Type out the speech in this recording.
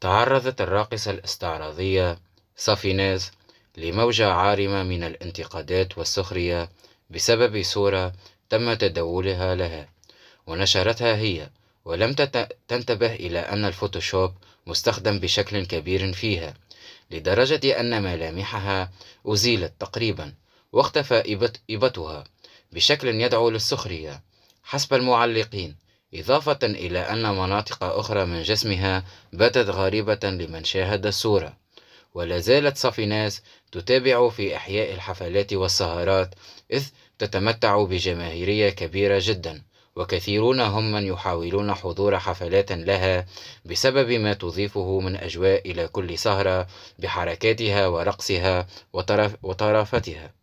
تعرضت الراقصة الاستعراضية صافيناز لموجة عارمة من الانتقادات والسخرية بسبب صورة تم تداولها لها ونشرتها هي ولم تنتبه إلى أن الفوتوشوب مستخدم بشكل كبير فيها لدرجة أن ملامحها أزيلت تقريبا واختفى إبتها بشكل يدعو للسخرية حسب المعلقين إضافة إلى أن مناطق أخرى من جسمها باتت غريبة لمن شاهد الصورة ولا زالت صافي تتابع في أحياء الحفلات والسهرات إذ تتمتع بجماهيرية كبيرة جداً وكثيرون هم من يحاولون حضور حفلات لها بسبب ما تضيفه من أجواء إلى كل سهرة بحركاتها ورقصها وطرف وطرافتها